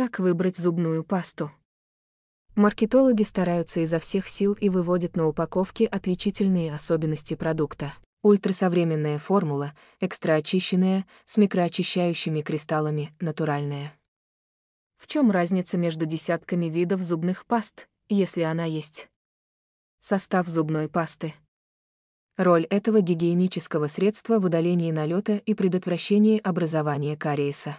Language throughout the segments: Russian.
Как выбрать зубную пасту? Маркетологи стараются изо всех сил и выводят на упаковке отличительные особенности продукта. Ультрасовременная формула, экстраочищенная, с микроочищающими кристаллами, натуральная. В чем разница между десятками видов зубных паст, если она есть? Состав зубной пасты. Роль этого гигиенического средства в удалении налета и предотвращении образования кариеса.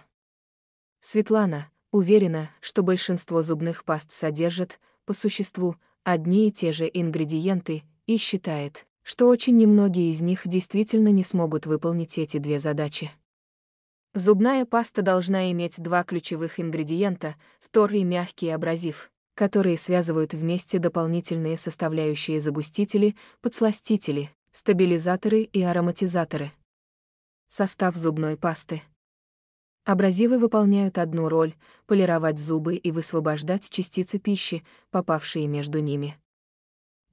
Светлана, Уверена, что большинство зубных паст содержат, по существу, одни и те же ингредиенты, и считает, что очень немногие из них действительно не смогут выполнить эти две задачи. Зубная паста должна иметь два ключевых ингредиента, фтор и мягкий абразив, которые связывают вместе дополнительные составляющие загустители, подсластители, стабилизаторы и ароматизаторы. Состав зубной пасты – Абразивы выполняют одну роль — полировать зубы и высвобождать частицы пищи, попавшие между ними.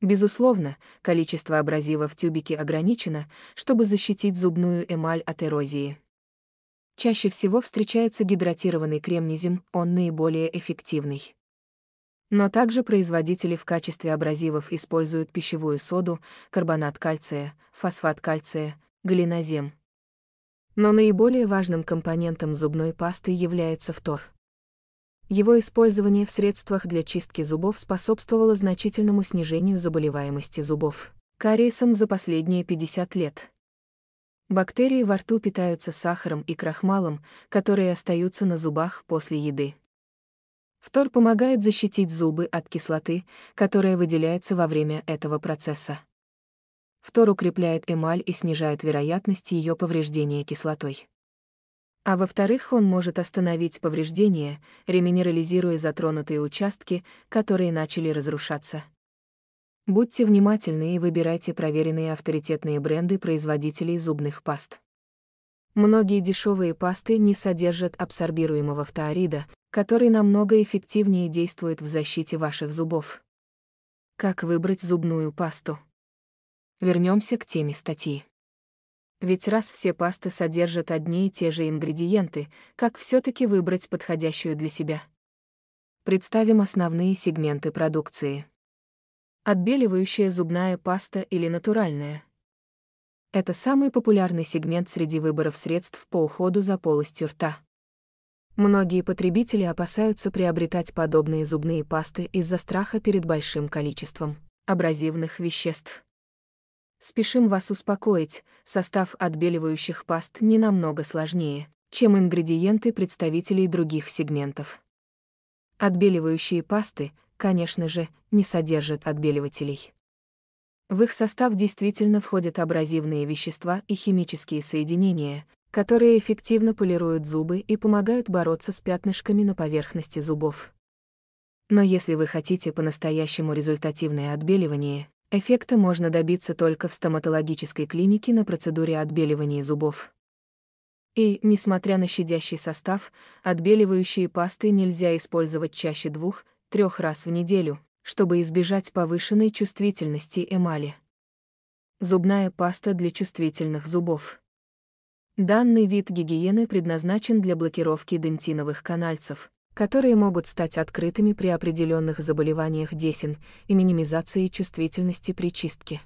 Безусловно, количество абразива в тюбике ограничено, чтобы защитить зубную эмаль от эрозии. Чаще всего встречается гидратированный кремнезем, он наиболее эффективный. Но также производители в качестве абразивов используют пищевую соду, карбонат кальция, фосфат кальция, глинозем, но наиболее важным компонентом зубной пасты является фтор. Его использование в средствах для чистки зубов способствовало значительному снижению заболеваемости зубов кариесом за последние 50 лет. Бактерии во рту питаются сахаром и крахмалом, которые остаются на зубах после еды. Фтор помогает защитить зубы от кислоты, которая выделяется во время этого процесса фтор укрепляет эмаль и снижает вероятность ее повреждения кислотой. А во-вторых, он может остановить повреждения, реминерализируя затронутые участки, которые начали разрушаться. Будьте внимательны и выбирайте проверенные авторитетные бренды производителей зубных паст. Многие дешевые пасты не содержат абсорбируемого фтоарида, который намного эффективнее действует в защите ваших зубов. Как выбрать зубную пасту? Вернемся к теме статьи. Ведь раз все пасты содержат одни и те же ингредиенты, как все таки выбрать подходящую для себя? Представим основные сегменты продукции. Отбеливающая зубная паста или натуральная. Это самый популярный сегмент среди выборов средств по уходу за полостью рта. Многие потребители опасаются приобретать подобные зубные пасты из-за страха перед большим количеством абразивных веществ. Спешим вас успокоить, состав отбеливающих паст не намного сложнее, чем ингредиенты представителей других сегментов. Отбеливающие пасты, конечно же, не содержат отбеливателей. В их состав действительно входят абразивные вещества и химические соединения, которые эффективно полируют зубы и помогают бороться с пятнышками на поверхности зубов. Но если вы хотите по-настоящему результативное отбеливание, Эффекта можно добиться только в стоматологической клинике на процедуре отбеливания зубов. И, несмотря на щадящий состав, отбеливающие пасты нельзя использовать чаще двух-трех раз в неделю, чтобы избежать повышенной чувствительности эмали. Зубная паста для чувствительных зубов. Данный вид гигиены предназначен для блокировки дентиновых канальцев, которые могут стать открытыми при определенных заболеваниях десен и минимизации чувствительности при чистке.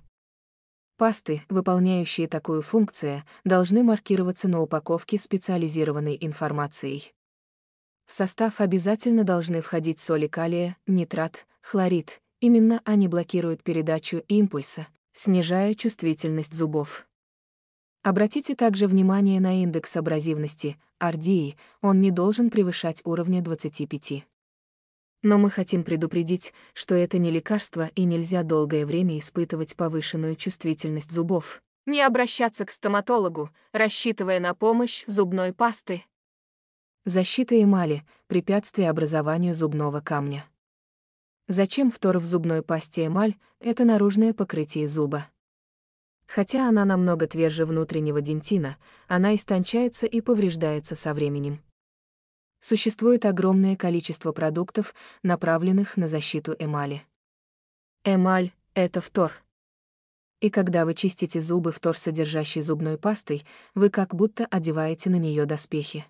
Пасты, выполняющие такую функцию, должны маркироваться на упаковке специализированной информацией. В состав обязательно должны входить соли калия, нитрат, хлорид. Именно они блокируют передачу импульса, снижая чувствительность зубов. Обратите также внимание на индекс абразивности, RDI, он не должен превышать уровня 25. Но мы хотим предупредить, что это не лекарство и нельзя долгое время испытывать повышенную чувствительность зубов. Не обращаться к стоматологу, рассчитывая на помощь зубной пасты. Защита эмали – препятствие образованию зубного камня. Зачем втор в зубной пасте эмаль – это наружное покрытие зуба. Хотя она намного тверже внутреннего дентина, она истончается и повреждается со временем. Существует огромное количество продуктов, направленных на защиту эмали. Эмаль — это фтор. И когда вы чистите зубы фтор, содержащей зубной пастой, вы как будто одеваете на нее доспехи.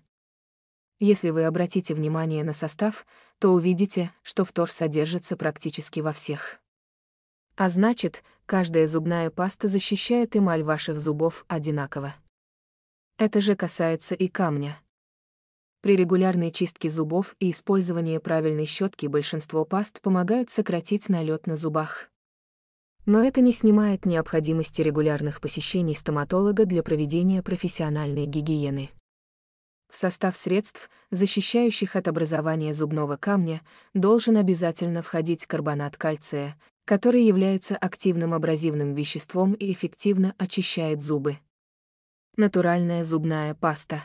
Если вы обратите внимание на состав, то увидите, что фтор содержится практически во всех. А значит, каждая зубная паста защищает эмаль ваших зубов одинаково. Это же касается и камня. При регулярной чистке зубов и использовании правильной щетки большинство паст помогают сократить налет на зубах. Но это не снимает необходимости регулярных посещений стоматолога для проведения профессиональной гигиены. В состав средств, защищающих от образования зубного камня, должен обязательно входить карбонат кальция, который является активным абразивным веществом и эффективно очищает зубы. Натуральная зубная паста.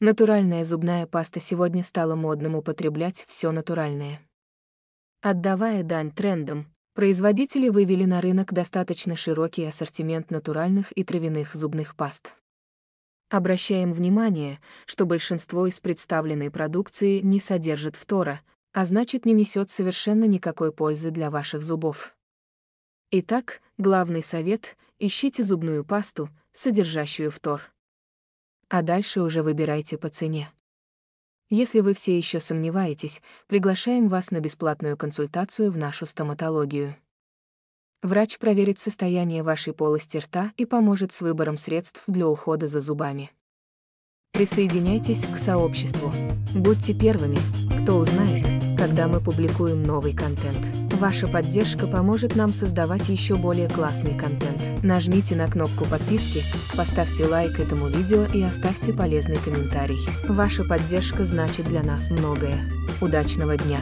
Натуральная зубная паста сегодня стала модным употреблять все натуральное. Отдавая дань трендам, производители вывели на рынок достаточно широкий ассортимент натуральных и травяных зубных паст. Обращаем внимание, что большинство из представленной продукции не содержит фтора, а значит не несет совершенно никакой пользы для ваших зубов. Итак, главный совет – ищите зубную пасту, содержащую фтор. А дальше уже выбирайте по цене. Если вы все еще сомневаетесь, приглашаем вас на бесплатную консультацию в нашу стоматологию. Врач проверит состояние вашей полости рта и поможет с выбором средств для ухода за зубами. Присоединяйтесь к сообществу. Будьте первыми, кто узнает когда мы публикуем новый контент. Ваша поддержка поможет нам создавать еще более классный контент. Нажмите на кнопку подписки, поставьте лайк этому видео и оставьте полезный комментарий. Ваша поддержка значит для нас многое. Удачного дня!